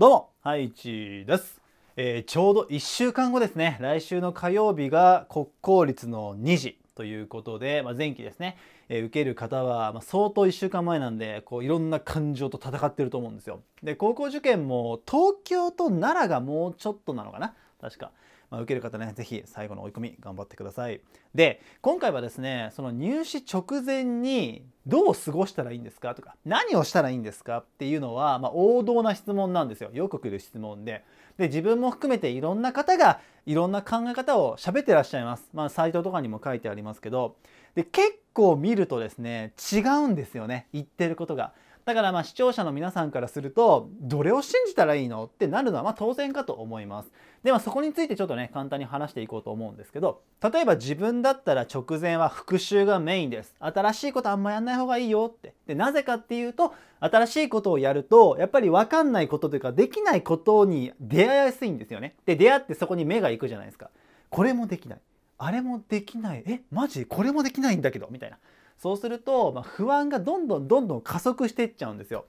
どうも、ハイチです、えー、ちょうど1週間後ですね、来週の火曜日が国公立の2時ということで、まあ、前期ですね、えー、受ける方は、まあ、相当1週間前なんで、こういろんな感情と戦ってると思うんですよ。で、高校受験も東京と奈良がもうちょっとなのかな、確か。まあ、受ける方ね、是非最後の追い込み頑張ってください。で、今回はですね、その入試直前にどう過ごしたらいいんですかとか何をしたらいいんですかっていうのは、まあ、王道な質問なんですよよく来る質問でで自分も含めていろんな方がいろんな考え方を喋ってらっしゃいます、まあ、サイトとかにも書いてありますけどで結構見るとですね違うんですよね言ってることが。だからまあ視聴者の皆さんからするとどれを信じたらいいのってなるのはま当然かと思いますではそこについてちょっとね簡単に話していこうと思うんですけど例えば自分だったら直前は復習がメインです新しいことあんまやんない方がいいよってでなぜかっていうと新しいことをやるとやっぱり分かんないことというかできないことに出会いやすいんですよねで出会ってそこに目がいくじゃないですかこれもできないあれもできないえマジこれもできないんだけどみたいなそうすると、まあ、不安がどんどんどんどん加速していっちゃうんですよ。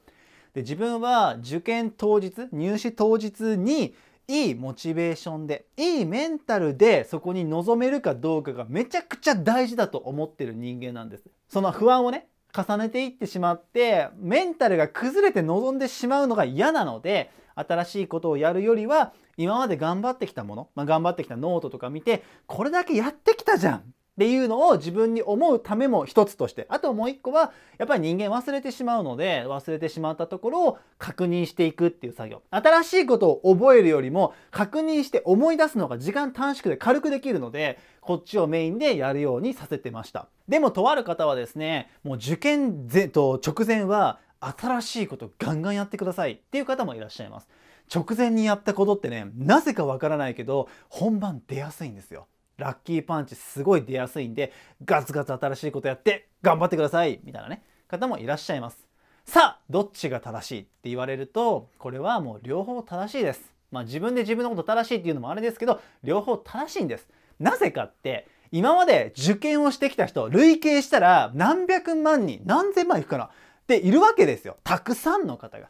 で自分は受験当日入試当日にいいモチベーションでいいメンタルでそこに臨めるかどうかがめちゃくちゃ大事だと思ってる人間なんです。その不安をね重ねていってしまってメンタルが崩れて臨んでしまうのが嫌なので新しいことをやるよりは今まで頑張ってきたもの、まあ、頑張ってきたノートとか見てこれだけやってきたじゃんっていうのを自分に思うためも一つとしてあともう一個はやっぱり人間忘れてしまうので忘れてしまったところを確認していくっていう作業新しいことを覚えるよりも確認して思い出すのが時間短縮で軽くできるのでこっちをメインでやるようにさせてましたでもとある方はですねもう受験前と直前は新しいことガンガンやってくださいっていう方もいらっしゃいます直前にやったことってねなぜかわからないけど本番出やすいんですよラッキーパンチすごい出やすいんで、ガツガツ新しいことやって頑張ってくださいみたいなね、方もいらっしゃいます。さあ、どっちが正しいって言われると、これはもう両方正しいです。まあ自分で自分のこと正しいっていうのもあれですけど、両方正しいんです。なぜかって、今まで受験をしてきた人、累計したら何百万人、何千万いくかなっているわけですよ。たくさんの方が。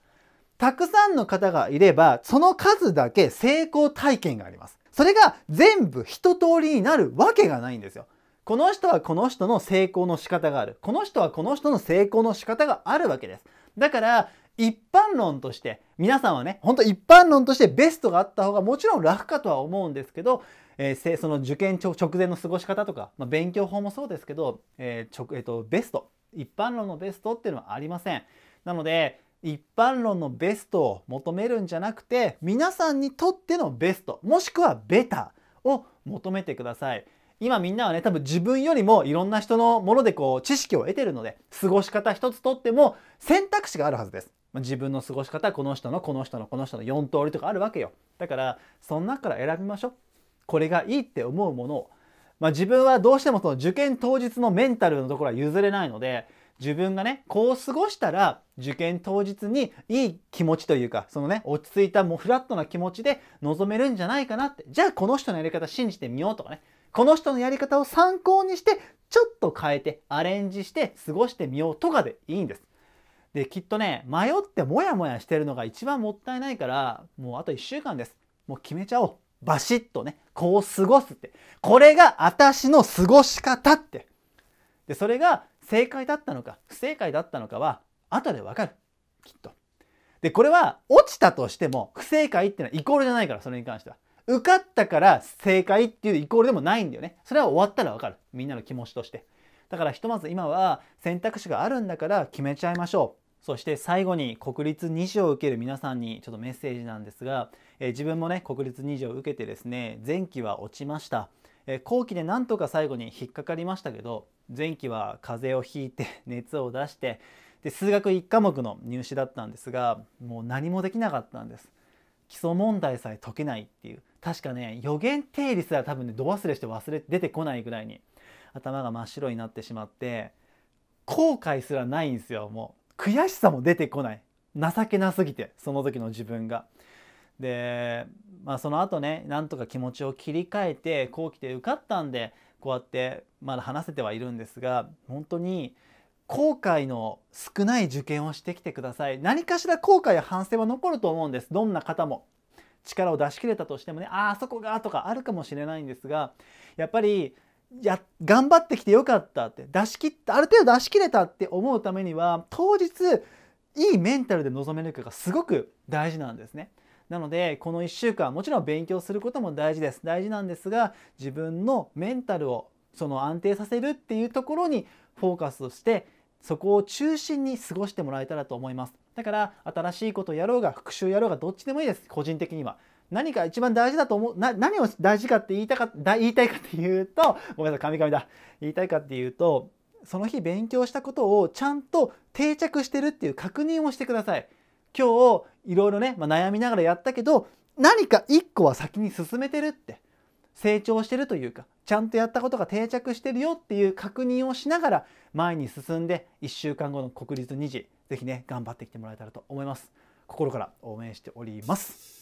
たくさんの方がいれば、その数だけ成功体験があります。それが全部一通りになるわけがないんですよ。この人はこの人の成功の仕方がある。この人はこの人の成功の仕方があるわけです。だから、一般論として、皆さんはね、ほんと一般論としてベストがあった方がもちろん楽かとは思うんですけど、えー、その受験直前の過ごし方とか、まあ、勉強法もそうですけど、えー、えー、とベスト、一般論のベストっていうのはありません。なので、一般論のベストを求めるんじゃなくて皆さんにとってのベストもしくはベタを求めてください今みんなはね多分自分よりもいろんな人のものでこう知識を得てるので過ごし方一つとっても選択肢があるはずです、自分の過ごし方この人のこの人のこの人の4通りとかあるわけよだからその中から選びましょうこれがいいって思うものを、まあ、自分はどうしてもその受験当日のメンタルのところは譲れないので自分がね、こう過ごしたら、受験当日にいい気持ちというか、そのね、落ち着いたもうフラットな気持ちで臨めるんじゃないかなって、じゃあこの人のやり方信じてみようとかね、この人のやり方を参考にして、ちょっと変えて、アレンジして過ごしてみようとかでいいんです。で、きっとね、迷ってモヤモヤしてるのが一番もったいないから、もうあと1週間です。もう決めちゃおう。バシッとね、こう過ごすって。これが私の過ごし方って。で、それが正解だったのか不正解だったのかは後でわかるきっと。でこれは落ちたとしても不正解っていうのはイコールじゃないからそれに関しては。受かったから正解っていうイコールでもないんだよね。それは終わったらわかるみんなの気持ちとして。だからひとまず今は選択肢があるんだから決めちゃいましょう。そして最後に国立2次を受ける皆さんにちょっとメッセージなんですが、えー、自分もね国立2次を受けてですね前期は落ちました。後期でなんとか最後に引っかかりましたけど前期は風邪をひいて 熱を出してで数学1科目の入試だったんですがもう何もできなかったんです基礎問題さえ解けないっていう確かね予言定理すら多分ね度忘れして忘れて出てこないぐらいに頭が真っ白になってしまって後悔すらないんですよもう悔しさも出てこない情けなすぎてその時の自分がで、まあ、その後ねなんとか気持ちを切り替えて後期で受かったんでこうやってまだ話せてはいるんですが本当に後悔の少ない受験をしてきてください何かしら後悔や反省は残ると思うんですどんな方も力を出し切れたとしてもねああそこがとかあるかもしれないんですがやっぱりや頑張ってきてよかったって出し切ったある程度出し切れたって思うためには当日いいメンタルで臨めるかがすごく大事なんですね。なのでこの1週間もちろん勉強することも大事です大事なんですが自分のメンタルをその安定させるっていうところにフォーカスしてそこを中心に過ごしてもらえたらと思いますだから新しいことやろうが復習やろうがどっちでもいいです個人的には何か一番大事だと思うな何を大事かって言いたか言いたいかっていうとごめんなさいカミカミだ言いたいかっていうとその日勉強したことをちゃんと定着してるっていう確認をしてください今日いろいろね、まあ、悩みながらやったけど何か一個は先に進めてるって成長してるというかちゃんとやったことが定着してるよっていう確認をしながら前に進んで1週間後の国立2時是非ね頑張ってきてもらえたらと思います心から応援しております